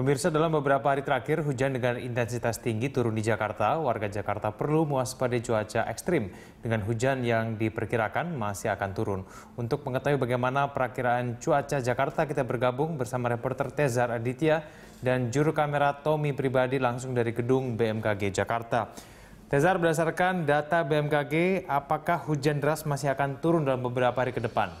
Pemirsa dalam beberapa hari terakhir hujan dengan intensitas tinggi turun di Jakarta, warga Jakarta perlu mewaspadai cuaca ekstrim dengan hujan yang diperkirakan masih akan turun. Untuk mengetahui bagaimana perakiraan cuaca Jakarta, kita bergabung bersama reporter Tezar Aditya dan juru kamera Tommy Pribadi langsung dari gedung BMKG Jakarta. Tezar, berdasarkan data BMKG, apakah hujan deras masih akan turun dalam beberapa hari ke depan?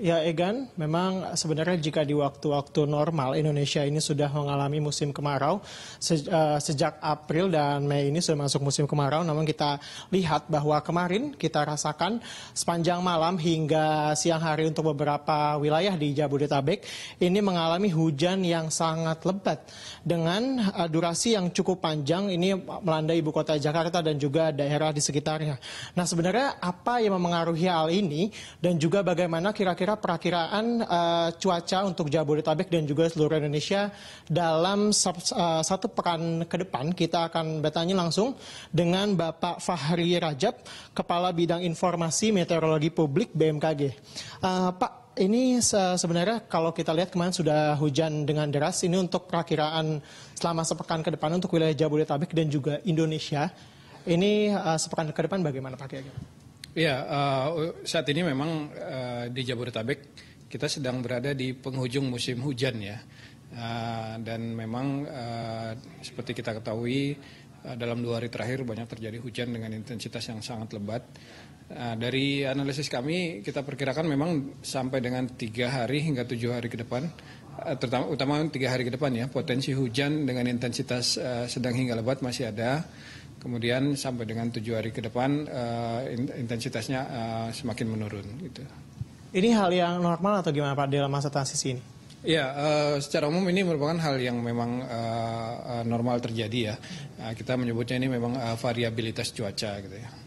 Ya Egan, memang sebenarnya jika di waktu-waktu normal Indonesia ini sudah mengalami musim kemarau se eh, sejak April dan Mei ini sudah masuk musim kemarau. Namun kita lihat bahwa kemarin kita rasakan sepanjang malam hingga siang hari untuk beberapa wilayah di Jabodetabek ini mengalami hujan yang sangat lebat dengan eh, durasi yang cukup panjang ini melanda ibu kota Jakarta dan juga daerah di sekitarnya. Nah sebenarnya apa yang memengaruhi hal ini dan juga bagaimana kira-kira kira-kira perakiraan uh, cuaca untuk Jabodetabek dan juga seluruh Indonesia dalam uh, satu pekan ke depan? Kita akan bertanya langsung dengan Bapak Fahri Rajab, Kepala Bidang Informasi Meteorologi Publik BMKG. Uh, eh, Pak, ini sebenarnya kalau kita lihat kemarin sudah hujan dengan deras. Ini untuk perakiraan selama sepekan ke depan untuk wilayah Jabodetabek dan juga Indonesia. Ini uh, sepekan ke depan bagaimana Pak Kiai? Ya, uh, saat ini memang uh, di Jabodetabek kita sedang berada di penghujung musim hujan ya. Uh, dan memang uh, seperti kita ketahui uh, dalam dua hari terakhir banyak terjadi hujan dengan intensitas yang sangat lebat. Uh, dari analisis kami kita perkirakan memang sampai dengan tiga hari hingga tujuh hari ke depan, terutama utama tiga hari ke depan ya potensi hujan dengan intensitas uh, sedang hingga lebat masih ada kemudian sampai dengan tujuh hari ke depan uh, intensitasnya uh, semakin menurun. Gitu. Ini hal yang normal atau gimana Pak dalam masa transisi ini? Ya, uh, secara umum ini merupakan hal yang memang uh, normal terjadi ya. Uh, kita menyebutnya ini memang uh, variabilitas cuaca gitu ya.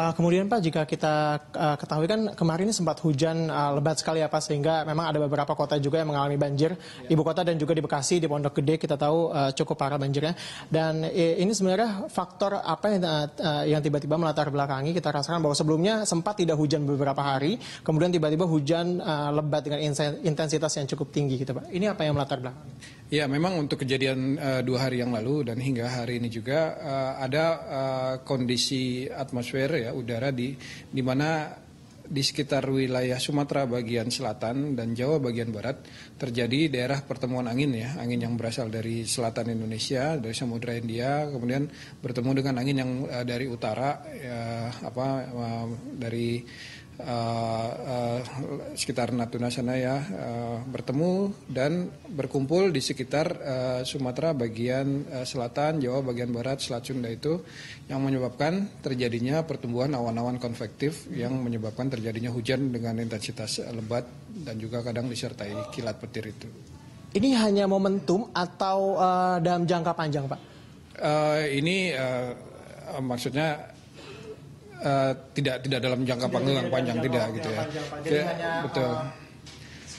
Uh, kemudian Pak, jika kita uh, ketahui kan kemarin ini sempat hujan uh, lebat sekali ya Pak, sehingga memang ada beberapa kota juga yang mengalami banjir, ya. ibu kota dan juga di Bekasi, di Pondok Gede kita tahu uh, cukup parah banjirnya. Dan uh, ini sebenarnya faktor apa yang uh, yang tiba-tiba melatar belakangi kita rasakan bahwa sebelumnya sempat tidak hujan beberapa hari, kemudian tiba-tiba hujan uh, lebat dengan intensitas yang cukup tinggi gitu Pak. Ini apa yang melatar belakangi? Ya, memang untuk kejadian uh, dua hari yang lalu dan hingga hari ini juga uh, ada uh, kondisi atmosfer ya Ya, udara di di mana di sekitar wilayah Sumatera bagian selatan dan Jawa bagian barat terjadi daerah pertemuan angin ya, angin yang berasal dari selatan Indonesia, dari Samudra India, kemudian bertemu dengan angin yang uh, dari utara uh, apa uh, dari Eh, eh, sekitar Natuna sana ya uh, bertemu dan berkumpul di sekitar uh, Sumatera bagian uh, selatan, Jawa bagian barat, Selat Sunda itu yang menyebabkan terjadinya pertumbuhan awan-awan konvektif yang menyebabkan terjadinya hujan dengan intensitas lebat dan juga kadang disertai kilat petir itu. Ini hanya momentum atau uh, dalam jangka panjang, Pak? Uh, ini uh, maksudnya uh, tidak tidak dalam jangka panggang panjang tidak gitu ya. Panjang, betul. Eh,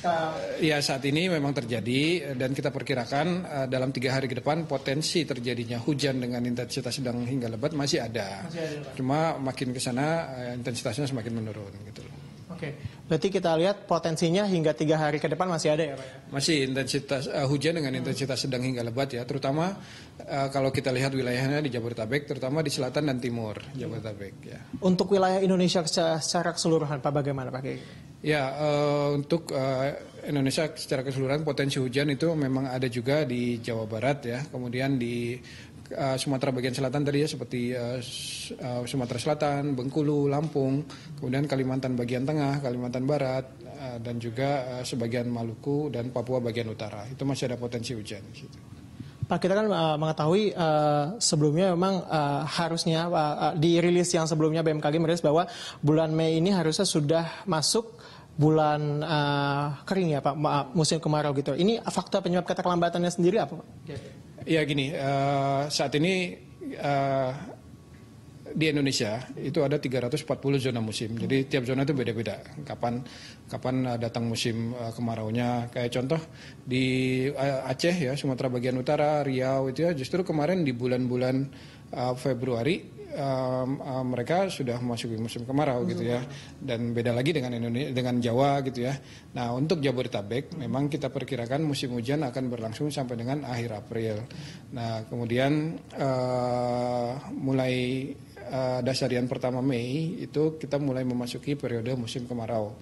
eh, ya saat ini memang terjadi dan kita perkirakan uh, dalam tiga hari ke depan potensi terjadinya hujan dengan intensitas sedang hingga lebat masih ada. Masih ada Cuma makin ke sana uh, intensitasnya semakin menurun gitu loh. Oke, berarti kita lihat potensinya hingga tiga hari ke depan masih ada ya Pak? Ya? Masih intensitas uh, hujan dengan intensitas sedang hingga lebat ya, terutama uh, kalau kita lihat wilayahnya di Jabodetabek, terutama di selatan dan timur Jabodetabek ya. Untuk wilayah Indonesia secara, secara keseluruhan Pak bagaimana Pak? Ya, uh, untuk uh, Indonesia secara keseluruhan potensi hujan itu memang ada juga di Jawa Barat ya, kemudian di Eh, Sumatera bagian selatan tadi ya seperti eh, eh, Sumatera Selatan, Bengkulu, Lampung, kemudian Kalimantan bagian tengah, Kalimantan barat dan juga sebagian Maluku dan Papua bagian utara. Itu masih ada potensi hujan gitu. Pak kita kan uh, mengetahui uh, sebelumnya memang uh, harusnya uh, di rilis yang sebelumnya BMKG merilis bahwa bulan Mei ini harusnya sudah masuk bulan uh, kering ya Pak, musim kemarau gitu. Ini faktor penyebab keterlambatannya sendiri apa Pak? Ya gini, uh, saat ini uh, di Indonesia itu ada 340 zona musim. Jadi tiap zona itu beda-beda. Kapan kapan datang musim uh, kemaraunya. Kayak contoh di uh, Aceh ya, Sumatera bagian utara, Riau itu ya justru kemarin di bulan-bulan uh, Februari um, uh, mereka sudah memasuki musim kemarau gitu ya dan beda lagi dengan Indonesia dengan Jawa gitu ya. Nah untuk Jabodetabek memang kita perkirakan musim hujan akan berlangsung sampai dengan akhir April. Nah kemudian uh, mulai uh, dasarian pertama Mei itu kita mulai memasuki periode musim kemarau.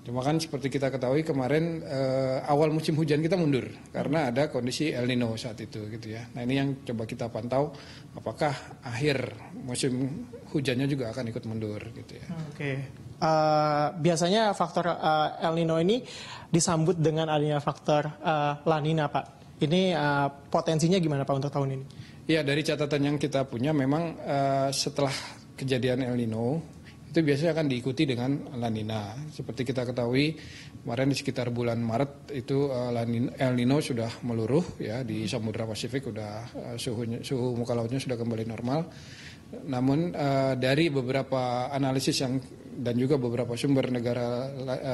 Cuma kan seperti kita ketahui kemarin eh, awal musim hujan kita mundur karena ada kondisi El Nino saat itu gitu ya. Nah ini yang coba kita pantau apakah akhir musim hujannya juga akan ikut mundur gitu ya. Oke. Okay. Uh, eh, biasanya faktor uh, El Nino ini disambut dengan adanya faktor uh, La Nina Pak. Ini uh, potensinya gimana Pak untuk tahun ini? Ya dari catatan yang kita punya memang uh, setelah kejadian El Nino itu biasanya akan diikuti dengan lanina. Seperti kita ketahui kemarin di sekitar bulan Maret itu eh, El Nino sudah meluruh ya di Samudra Pasifik sudah eh, suhu suhu muka lautnya sudah kembali normal. Namun eh, dari beberapa analisis yang dan juga beberapa sumber negara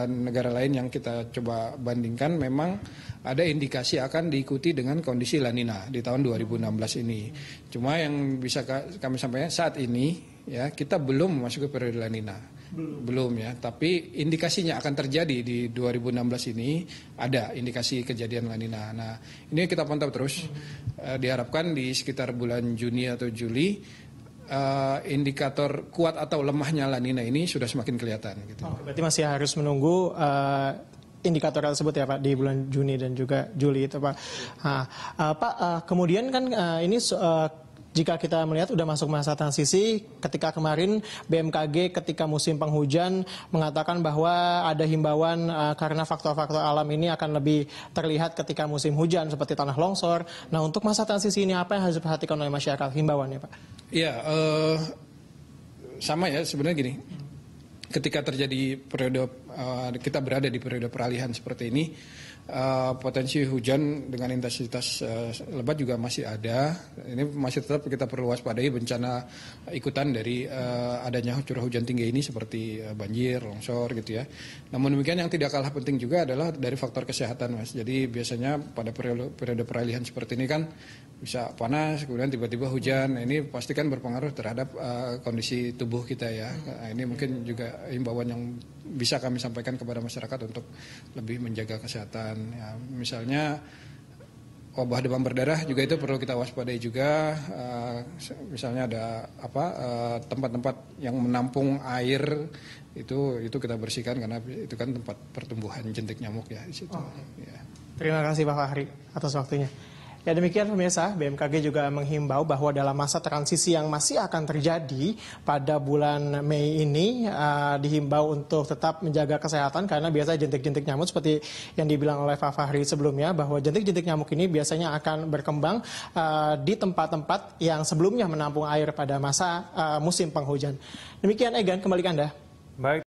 negara lain yang kita coba bandingkan memang ada indikasi akan diikuti dengan kondisi lanina di tahun 2016 ini. Cuma yang bisa kami sampaikan saat ini ya kita belum masuk ke periode lanina. Belum. belum ya, tapi indikasinya akan terjadi di 2016 ini ada indikasi kejadian lanina. Nah, ini kita pantau terus. Hmm. Uh, diharapkan di sekitar bulan Juni atau Juli uh, indikator kuat atau lemahnya lanina ini sudah semakin kelihatan gitu. Oh, berarti masih harus menunggu uh, indikator tersebut ya Pak di bulan Juni dan juga Juli itu Pak. Iya. Nah, uh, Pak uh, kemudian kan uh, ini uh, jika kita melihat sudah masuk masa transisi, ketika kemarin BMKG ketika musim penghujan mengatakan bahwa ada himbauan uh, karena faktor-faktor alam ini akan lebih terlihat ketika musim hujan seperti tanah longsor. Nah untuk masa transisi ini apa yang harus diperhatikan oleh masyarakat himbauannya Pak? Iya, uh, sama ya sebenarnya gini. Ketika terjadi periode Eh, kita berada di periode peralihan seperti ini, eh, potensi hujan dengan intensitas eh, lebat juga masih ada. Ini masih tetap kita perlu waspadai bencana ikutan dari adanya curah hujan tinggi ini seperti banjir, longsor gitu ya. Namun demikian yang tidak kalah penting juga adalah dari faktor kesehatan mas. Jadi biasanya pada periode, peralihan seperti ini kan bisa panas, kemudian tiba-tiba hujan. ini pasti kan berpengaruh terhadap kondisi tubuh kita ya. Nah, ini mungkin juga imbauan yang bisa kami sampaikan sampaikan kepada masyarakat untuk lebih menjaga kesehatan. Ya, misalnya wabah demam berdarah juga itu perlu kita waspadai juga. Uh, misalnya ada apa eh, tempat-tempat uh, yang menampung air itu itu kita bersihkan karena itu kan tempat pertumbuhan jentik nyamuk ya di situ. Oh. Ya. Terima kasih Pak Fahri atas waktunya. Ya demikian pemirsa, BMKG juga menghimbau bahwa dalam masa transisi yang masih akan terjadi pada bulan Mei ini uh, dihimbau untuk tetap menjaga kesehatan karena biasa jentik-jentik nyamuk seperti yang dibilang oleh Fahri sebelumnya bahwa jentik-jentik nyamuk ini biasanya akan berkembang uh, di tempat-tempat yang sebelumnya menampung air pada masa uh, musim penghujan. Demikian Egan, kembali ke Anda. Baik.